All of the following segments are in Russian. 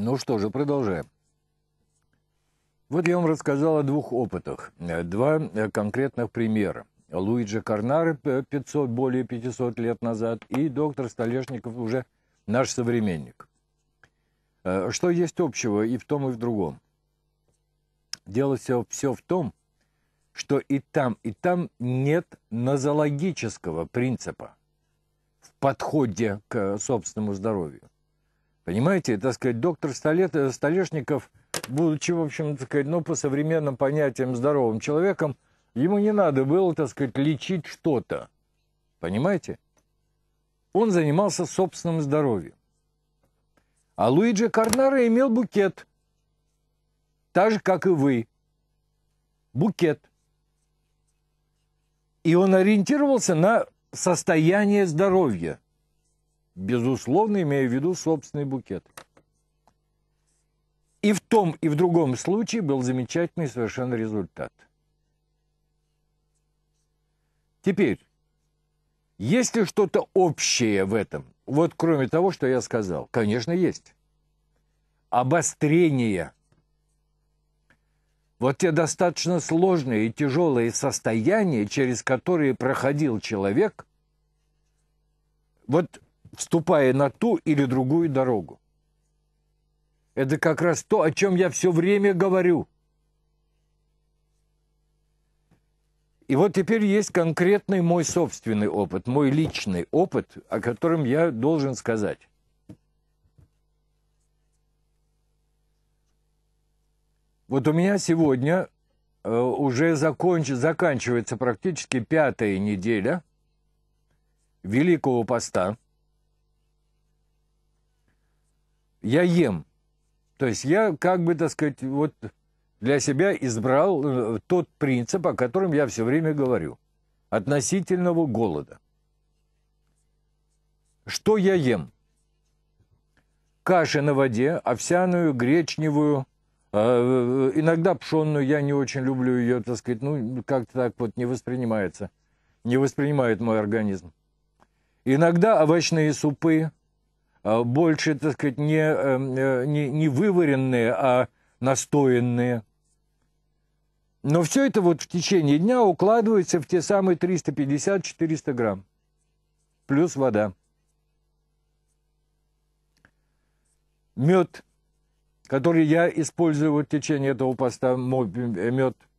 Ну что же, продолжаем. Вот я вам рассказал о двух опытах, два э, конкретных примера. Луиджи Карнары 500, э, более 500 лет назад и доктор Столешников уже наш современник. Э, что есть общего и в том, и в другом? Дело все, все в том, что и там, и там нет нозологического принципа в подходе к собственному здоровью. Понимаете, так сказать, доктор Столет, э, Столешников, будучи, в общем, так сказать, ну, по современным понятиям здоровым человеком, ему не надо было, так сказать, лечить что-то. Понимаете? Он занимался собственным здоровьем. А Луиджи Карнара имел букет. Так же, как и вы. Букет. И он ориентировался на состояние здоровья. Безусловно, имею в виду собственный букет. И в том, и в другом случае был замечательный совершенно результат. Теперь, есть ли что-то общее в этом? Вот кроме того, что я сказал. Конечно, есть. Обострение. Вот те достаточно сложные и тяжелые состояния, через которые проходил человек, вот вступая на ту или другую дорогу. Это как раз то, о чем я все время говорю. И вот теперь есть конкретный мой собственный опыт, мой личный опыт, о котором я должен сказать. Вот у меня сегодня э, уже законч... заканчивается практически пятая неделя Великого Поста – я ем. То есть я как бы, так сказать, вот для себя избрал э, тот принцип, о котором я все время говорю, относительного голода. Что я ем? Каши на воде, овсяную, гречневую, э, э, иногда пшенную, я не очень люблю ее, так сказать, ну, как-то так вот не воспринимается, не воспринимает мой организм. Иногда овощные супы, а, больше, так сказать, не, эм, э, не, не вываренные, а настоянные. Но все это вот в течение дня укладывается в те самые 350-400 грамм. Плюс вода. Мед, который я использую в течение этого поста, мед э, –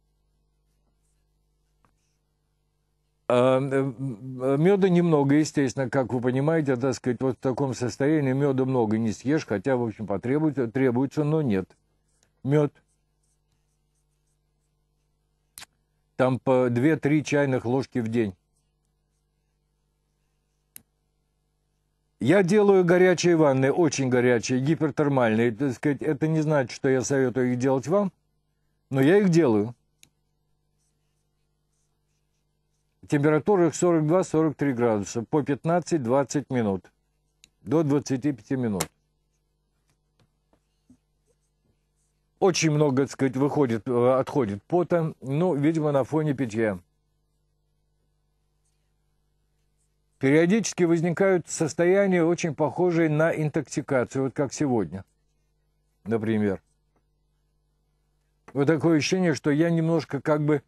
А, меда немного, естественно, как вы понимаете, так сказать, вот в таком состоянии меда много не съешь, хотя, в общем, потребуется, требуется, но нет. Мед. Там по 2-3 чайных ложки в день. Я делаю горячие ванны, очень горячие, гипертермальные. Так сказать, это не значит, что я советую их делать вам, но я их делаю. температура 42-43 градуса по 15-20 минут, до 25 минут. Очень много, так сказать, выходит, э, отходит пота, ну, видимо, на фоне питья. Периодически возникают состояния, очень похожие на интоксикацию, вот как сегодня, например. Вот такое ощущение, что я немножко как бы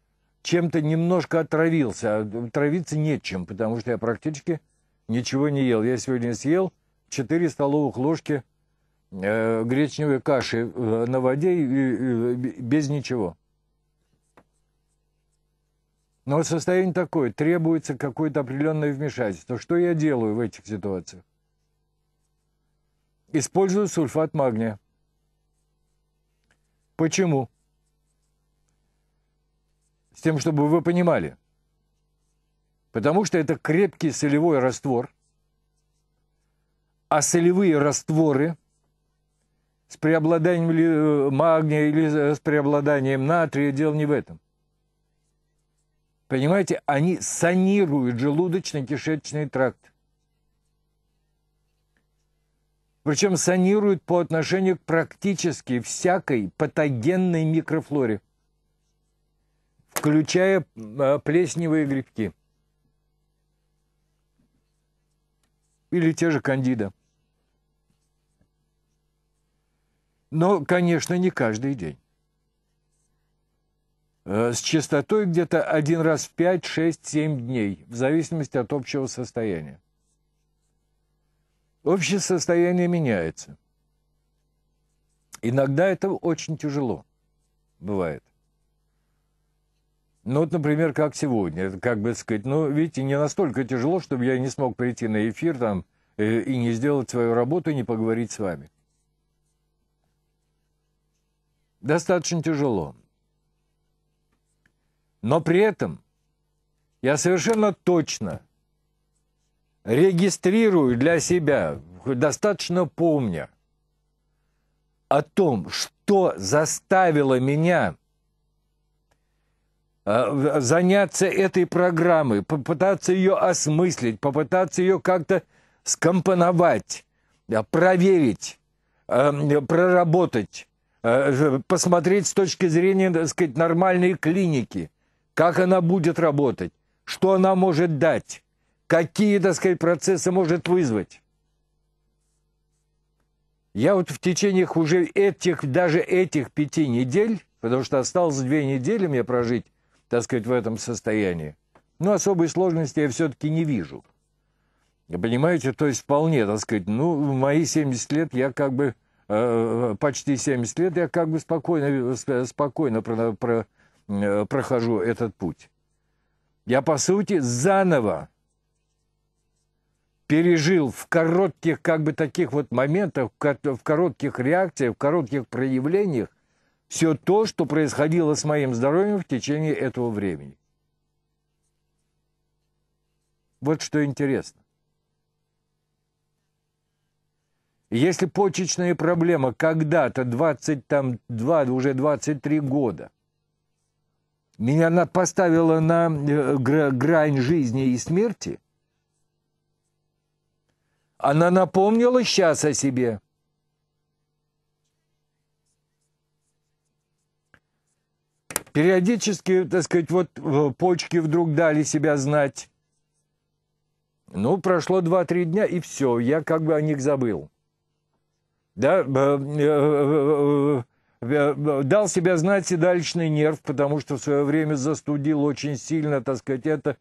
чем-то немножко отравился. отравиться травиться нечем, потому что я практически ничего не ел. Я сегодня съел 4 столовых ложки э, гречневой каши э, на воде и, и, и, без ничего. Но состояние такое, требуется какое-то определенное вмешательство. Что я делаю в этих ситуациях? Использую сульфат магния. Почему? с тем, чтобы вы понимали. Потому что это крепкий солевой раствор, а солевые растворы с преобладанием э, магния или э, с преобладанием натрия, дело не в этом. Понимаете, они санируют желудочно-кишечный тракт. Причем санируют по отношению к практически всякой патогенной микрофлоре – включая а, плесневые грибки. Или те же кандида. Но, конечно, не каждый день. А, с частотой где-то один раз в 5, 6, 7 дней, в зависимости от общего состояния. Общее состояние меняется. Иногда это очень тяжело бывает. Ну, вот, например, как сегодня, как бы сказать, ну, видите, не настолько тяжело, чтобы я не смог прийти на эфир там э, и не сделать свою работу, и не поговорить с вами. Достаточно тяжело. Но при этом я совершенно точно регистрирую для себя, достаточно помня о том, что заставило меня а, заняться этой программой, попытаться ее осмыслить, попытаться ее как-то скомпоновать, а, проверить, а, проработать, посмотреть с точки зрения, так сказать, нормальной клиники, как она будет работать, что она может дать, какие, так сказать, процессы может вызвать. Я вот в течение уже этих, даже этих пяти недель, потому что осталось две недели мне прожить, так сказать, в этом состоянии. Но особой сложности я все-таки не вижу. Понимаете, то есть вполне, так сказать, ну, в мои 70 лет я как бы, э, э почти 70 лет, я как бы спокойно, спокойно про, про, э, прохожу этот путь. Я, по сути, заново пережил в коротких, как бы таких вот моментах, в коротких реакциях, в коротких проявлениях все то, что происходило с моим здоровьем в течение этого времени. Вот что интересно. Если почечная проблема когда-то, там 22, уже 23 года, меня она поставила на э, грань жизни и смерти, она напомнила сейчас о себе. Периодически, так сказать, вот э, почки вдруг дали себя знать. Ну, прошло 2-3 дня, и все, я как бы о них забыл. Да, э, э, дал себя знать седалищный нерв, потому что в свое время застудил очень сильно, так сказать, это,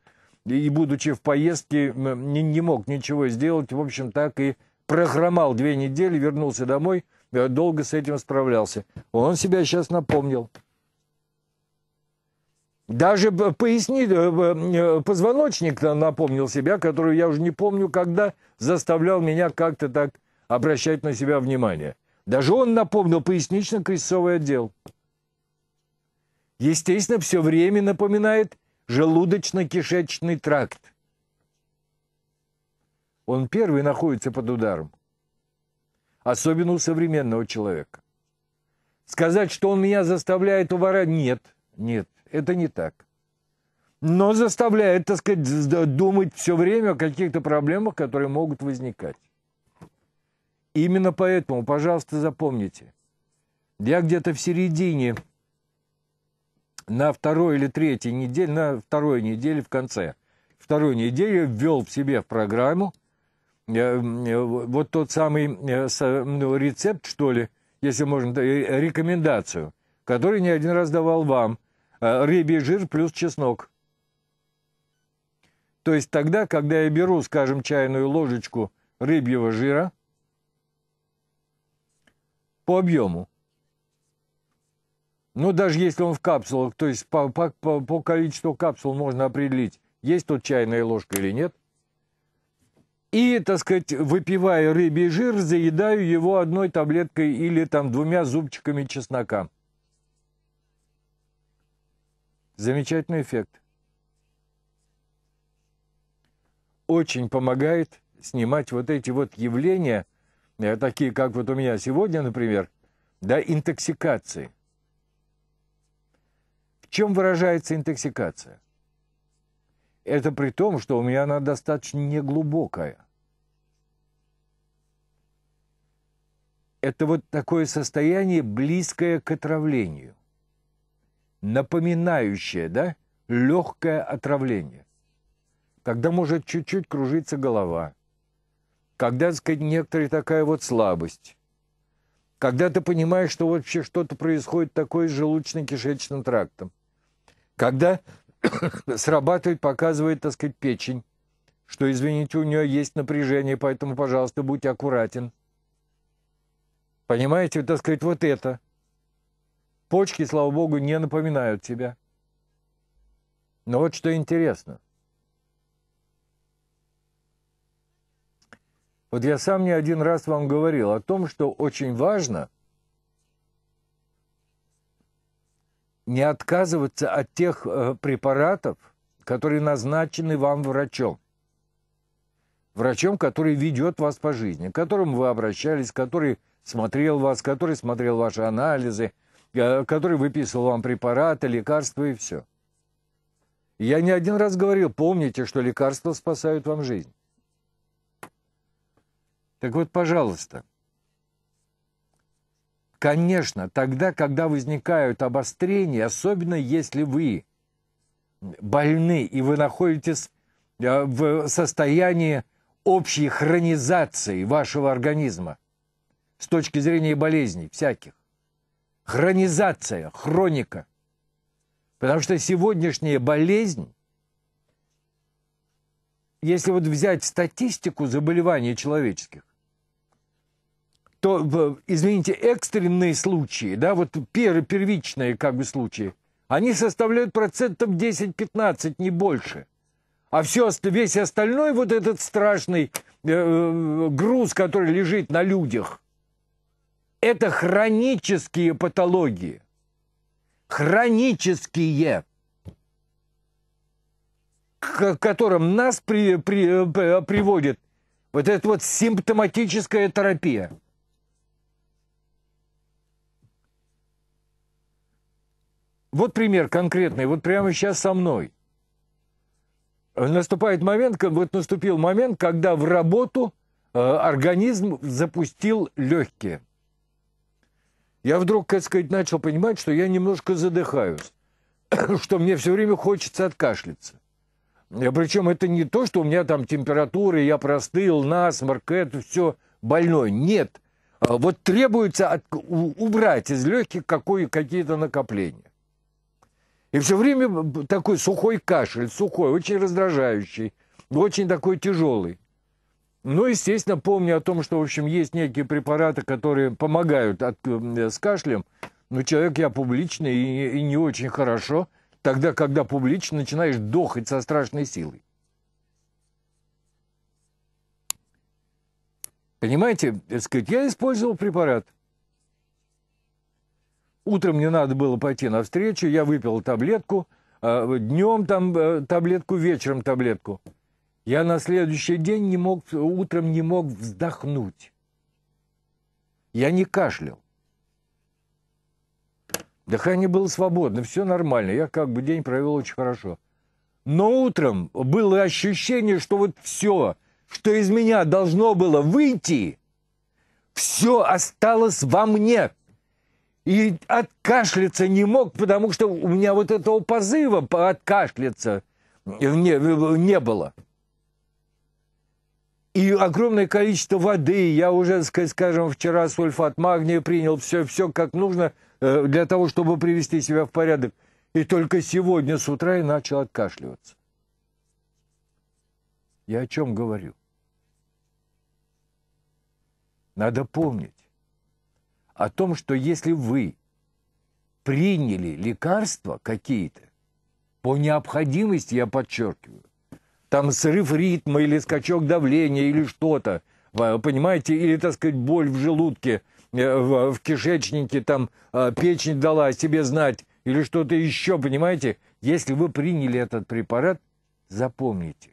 и будучи в поездке, не, не мог ничего сделать, в общем, так и прогромал две недели, вернулся домой, долго с этим справлялся. Он себя сейчас напомнил. Даже поясни, э, э, позвоночник напомнил себя, который я уже не помню, когда заставлял меня как-то так обращать на себя внимание. Даже он напомнил пояснично-крестцовый отдел. Естественно, все время напоминает желудочно-кишечный тракт. Он первый находится под ударом. Особенно у современного человека. Сказать, что он меня заставляет уворать, нет, нет это не так. Но заставляет, так сказать, думать все время о каких-то проблемах, которые могут возникать. Именно поэтому, пожалуйста, запомните, я где-то в середине, на второй или третьей неделе, на второй неделе в конце, второй неделе ввел в себе в программу э, э, вот тот самый э, ну, рецепт, что ли, если можно, рекомендацию, который не один раз давал вам, а, рыбий жир плюс чеснок. То есть тогда, когда я беру, скажем, чайную ложечку рыбьего жира по объему, ну, даже если он в капсулах, то есть по, по, по количеству капсул можно определить, есть тут чайная ложка или нет. И, так сказать, выпивая рыбий жир, заедаю его одной таблеткой или там двумя зубчиками чеснока. Замечательный эффект. Очень помогает снимать вот эти вот явления, э, такие как вот у меня сегодня, например, да, интоксикации. В чем выражается интоксикация? Это при том, что у меня она достаточно неглубокая. Это вот такое состояние, близкое к отравлению напоминающее, да, легкое отравление. Когда может чуть-чуть кружиться голова, когда, так сказать, некоторая такая вот слабость, когда ты понимаешь, что вообще что-то происходит такое с желудочно-кишечным трактом, когда срабатывает, показывает, так сказать, печень, что, извините, у нее есть напряжение, поэтому, пожалуйста, будь аккуратен. Понимаете, так сказать, вот это. Почки, слава богу, не напоминают тебя. Но вот что интересно. Вот я сам не один раз вам говорил о том, что очень важно не отказываться от тех э, препаратов, которые назначены вам врачом. Врачом, который ведет вас по жизни, к которому вы обращались, который смотрел вас, который смотрел ваши анализы – который выписывал вам препараты, лекарства и все. Я не один раз говорил, помните, что лекарства спасают вам жизнь. Так вот, пожалуйста. Конечно, тогда, когда возникают обострения, особенно если вы больны и вы находитесь э, в состоянии общей хронизации вашего организма с точки зрения болезней всяких, хронизация, хроника. Потому что сегодняшняя болезнь, если вот взять статистику заболеваний человеческих, то, извините, экстренные случаи, да, вот пер, первичные как бы случаи, они составляют процентов 10-15, не больше. А все, весь остальной вот этот страшный э, э груз, который лежит на людях, это хронические патологии. Хронические к которым нас при, при, приводит вот эта вот симптоматическая терапия. Вот пример конкретный, вот прямо сейчас со мной. Наступает момент, вот наступил момент, когда в работу э, организм запустил легкие – я вдруг, как сказать, начал понимать, что я немножко задыхаюсь, что мне все время хочется откашляться. И Причем это не то, что у меня там температура, я простыл, насморк, это все больной. Нет. А вот требуется от, убрать из легких какие-то накопления. И все время такой сухой кашель, сухой, очень раздражающий, очень такой тяжелый. Ну, естественно, помню о том, что, в общем, есть некие препараты, которые помогают от, э, с кашлем. Но человек я публичный и, и не очень хорошо, тогда, когда публично начинаешь дохать со страшной силой. Понимаете, сказать, я использовал препарат. Утром мне надо было пойти на встречу, я выпил таблетку, а, днем там э, таблетку, вечером таблетку – я на следующий день не мог, утром не мог вздохнуть. Я не кашлял. Дыхание было свободно, все нормально. Я как бы день провел очень хорошо. Но утром было ощущение, что вот все, что из меня должно было выйти, все осталось во мне. И откашляться не мог, потому что у меня вот этого позыва откашляться не, не было и огромное количество воды. Я уже, скажем, вчера сульфат магния принял, все, все как нужно э, для того, чтобы привести себя в порядок. И только сегодня с утра я начал откашливаться. Я о чем говорю? Надо помнить о том, что если вы приняли лекарства какие-то, по необходимости, я подчеркиваю, там срыв ритма или скачок давления или что-то, понимаете, или, так сказать, боль в желудке, э, в кишечнике, там э, печень дала себе знать или что-то еще, понимаете, если вы приняли этот препарат, запомните.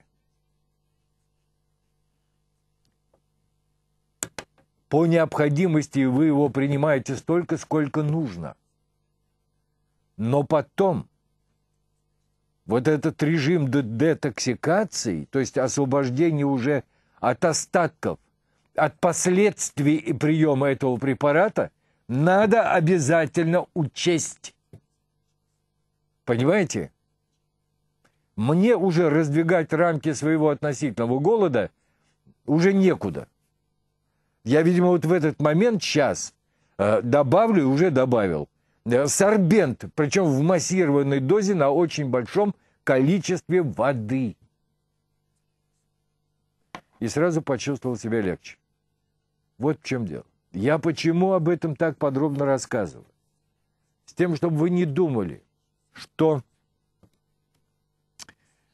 По необходимости вы его принимаете столько, сколько нужно. Но потом вот этот режим детоксикации, то есть освобождение уже от остатков, от последствий приема этого препарата, надо обязательно учесть. Понимаете? Мне уже раздвигать рамки своего относительного голода уже некуда. Я, видимо, вот в этот момент, сейчас, э, добавлю уже добавил – Э, сорбент, причем в массированной дозе на очень большом количестве воды. И сразу почувствовал себя легче. Вот в чем дело. Я почему об этом так подробно рассказываю? С тем, чтобы вы не думали, что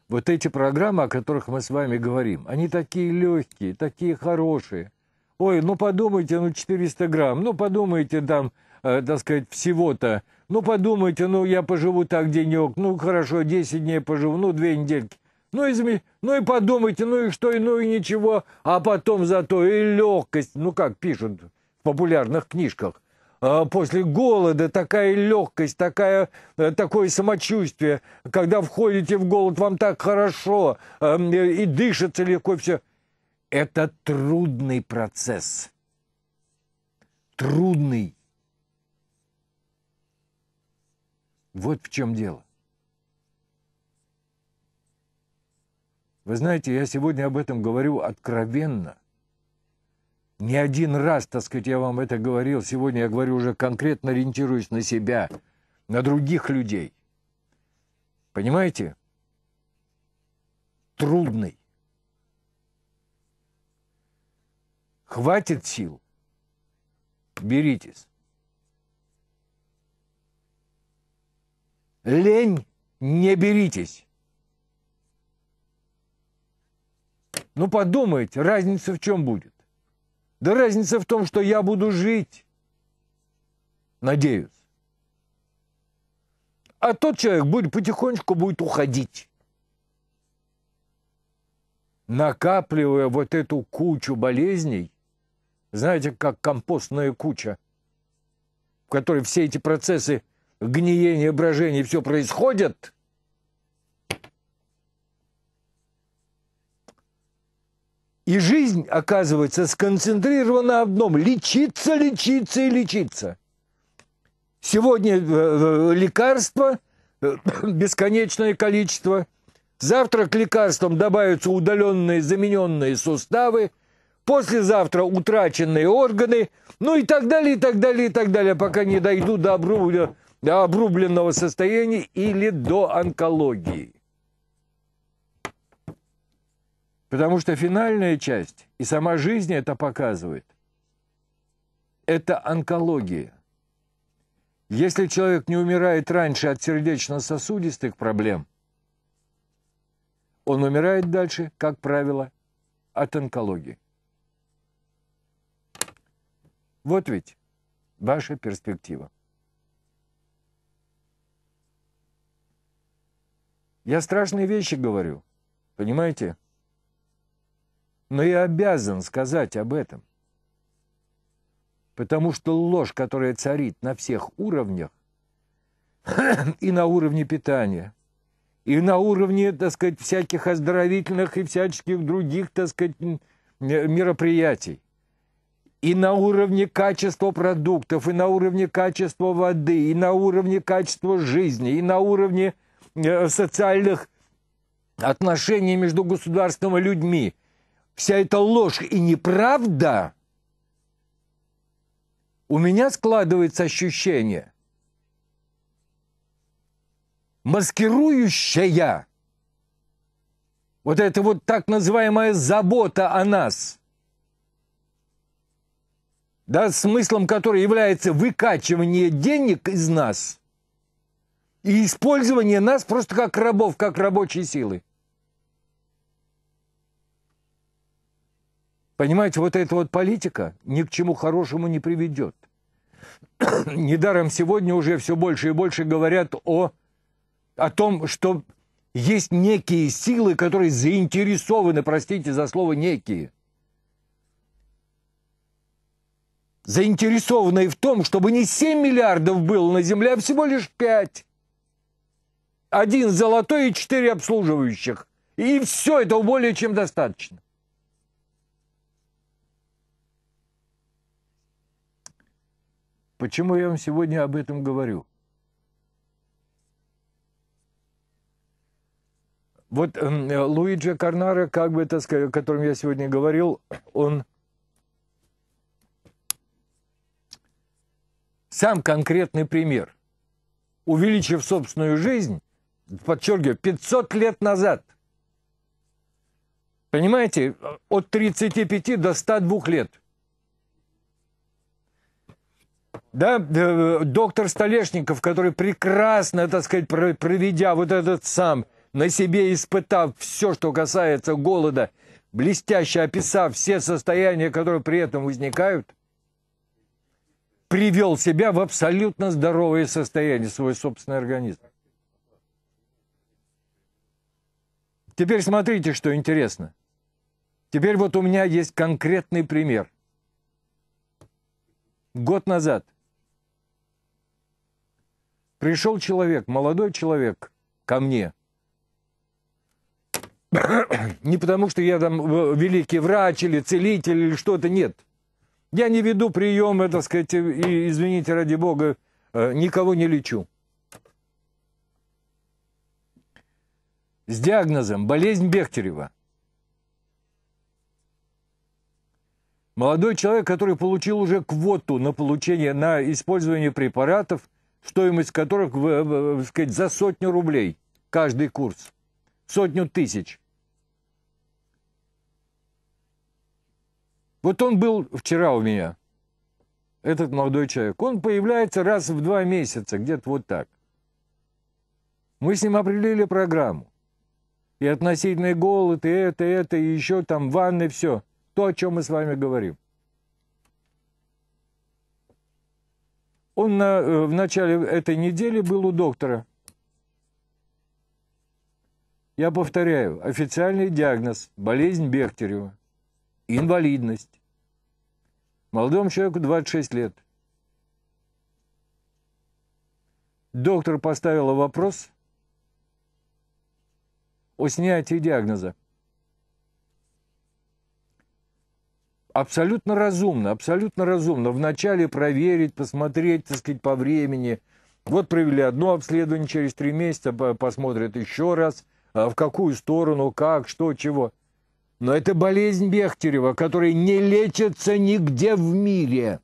вот эти программы, о которых мы с вами говорим, они такие легкие, такие хорошие. Ой, ну подумайте, ну 400 грамм, ну подумайте, там э, так сказать, всего-то. Ну, подумайте, ну, я поживу так денек, ну, хорошо, 10 дней поживу, ну, две недельки. Ну, изме... ну и подумайте, ну и что, и ну и ничего, а потом зато и легкость, ну как пишут в популярных книжках, а после голода такая легкость, такая, э, такое самочувствие, когда входите в голод, вам так хорошо, эм, и дышится легко все. Это трудный процесс. Трудный. Вот в чем дело. Вы знаете, я сегодня об этом говорю откровенно. Не один раз, так сказать, я вам это говорил. Сегодня я говорю уже конкретно ориентируясь на себя, на других людей. Понимаете? Трудный. Хватит сил. Беритесь. Лень не беритесь. Ну подумайте, разница в чем будет? Да разница в том, что я буду жить. Надеюсь. А тот человек будет потихонечку будет уходить. Накапливая вот эту кучу болезней, знаете, как компостная куча, в которой все эти процессы гниение, брожение, все происходит, и жизнь оказывается сконцентрирована на одном – лечиться, лечиться и лечиться. Сегодня э, э, лекарства э, бесконечное количество, завтра к лекарствам добавятся удаленные, замененные суставы – послезавтра утраченные органы, ну и так далее, и так далее, и так далее, пока не дойду до обрубля, до обрубленного состояния или до онкологии. Потому что финальная часть и сама жизнь это показывает. Это онкология. Если человек не умирает раньше от сердечно-сосудистых проблем, он умирает дальше, как правило, от онкологии. Вот ведь ваша перспектива. Я страшные вещи говорю, понимаете? Но я обязан сказать об этом. Потому что ложь, которая царит на всех уровнях, и на уровне питания, и на уровне, так сказать, всяких оздоровительных и всяческих других, так сказать, э, мероприятий, и на уровне качества продуктов, и на уровне качества воды, и на уровне качества жизни, и на уровне Э, социальных отношений между государством и людьми. Вся эта ложь и неправда, у меня складывается ощущение, маскирующая вот эта вот так называемая забота о нас, да, смыслом которой является выкачивание денег из нас – и использование нас просто как рабов, как рабочей силы. Понимаете, вот эта вот политика ни к чему хорошему не приведет. Недаром сегодня уже все больше и больше говорят о, о том, что есть некие силы, которые заинтересованы, простите за слово «некие», заинтересованы в том, чтобы не 7 миллиардов было на Земле, а всего лишь 5 один золотой и четыре обслуживающих. И все, это более чем достаточно. Почему я вам сегодня об этом говорю? Вот эм, э, Луиджи Карнара, как бы это сказать, о котором я сегодня говорил, он сам конкретный пример. Увеличив собственную жизнь, подчеркиваю, 500 лет назад. Понимаете, от 35 до 102 лет. Да, э, доктор Столешников, который прекрасно, так сказать, проведя вот этот сам, на себе испытав все, что касается голода, блестяще описав все состояния, которые при этом возникают, привел себя в абсолютно здоровое состояние, свой собственный организм. Теперь смотрите, что интересно. Теперь вот у меня есть конкретный пример. Год назад пришел человек, молодой человек, ко мне. Не потому, что я там э, великий врач или целитель или что-то, нет. Я не веду приемы, так сказать, и, извините, ради бога, э, никого не лечу. с диагнозом «болезнь Бехтерева». Молодой человек, который получил уже квоту на получение, на использование препаратов, стоимость которых сказать, за сотню рублей каждый курс, сотню тысяч. Вот он был вчера у меня, этот молодой человек. Он появляется раз в два месяца, где-то вот так. Мы с ним определили программу и относительный голод, и это, и это, и еще там ванны, все. То, о чем мы с вами говорим. Он на, э, в начале этой недели был у доктора. Я повторяю, официальный диагноз – болезнь Бехтерева, инвалидность. Молодому человеку 26 лет. Доктор поставил вопрос – о снятии диагноза. Абсолютно разумно, абсолютно разумно. Вначале проверить, посмотреть, так сказать, по времени. Вот провели одно обследование, через три месяца посмотрят еще раз, а в какую сторону, как, что, чего. Но это болезнь Бехтерева, которая не лечится нигде в мире.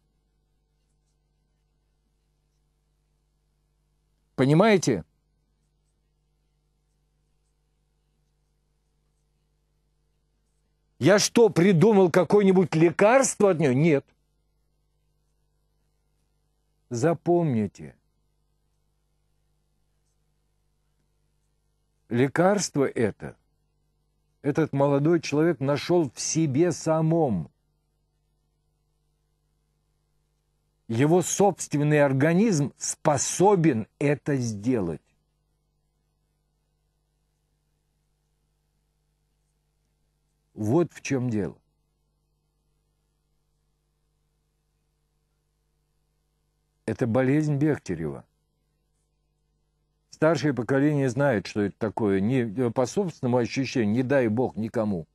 Понимаете? Я что, придумал какое-нибудь лекарство от нее? Нет. Запомните, лекарство это этот молодой человек нашел в себе самом. Его собственный организм способен это сделать. Вот в чем дело. Это болезнь Бехтерева. Старшее поколение знает, что это такое. Не, э, по собственному ощущению, не дай бог никому.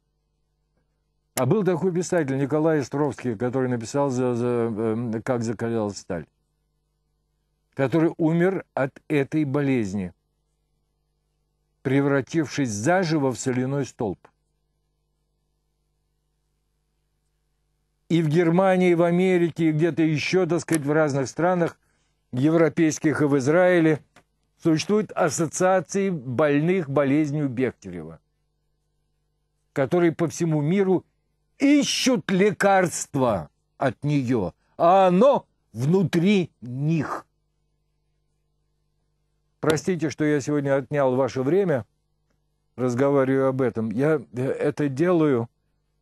А был такой писатель Николай Островский, который написал за, за, эм, «Как закалялась сталь», который умер от этой болезни, превратившись заживо в соляной столб. и в Германии, и в Америке, и где-то еще, так сказать, в разных странах европейских и в Израиле существуют ассоциации больных болезнью Бехтерева, которые по всему миру ищут лекарства от нее, а оно внутри них. Простите, что я сегодня отнял ваше время, разговариваю об этом. Я э, это делаю –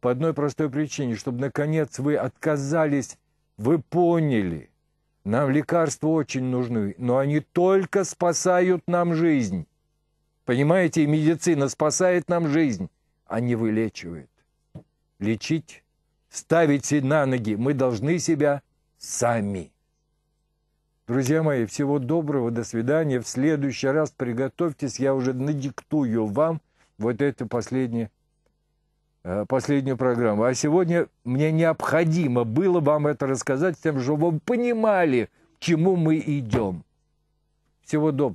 по одной простой причине, чтобы наконец вы отказались, вы поняли. Нам лекарства очень нужны, но они только спасают нам жизнь. Понимаете, и медицина спасает нам жизнь, а не вылечивает. Лечить, ставить на ноги мы должны себя сами. Друзья мои, всего доброго, до свидания. В следующий раз приготовьтесь, я уже надиктую вам вот это последнее Э, последнюю программу. А сегодня мне необходимо было вам это рассказать, тем, чтобы вы понимали, к чему мы идем. Всего доброго.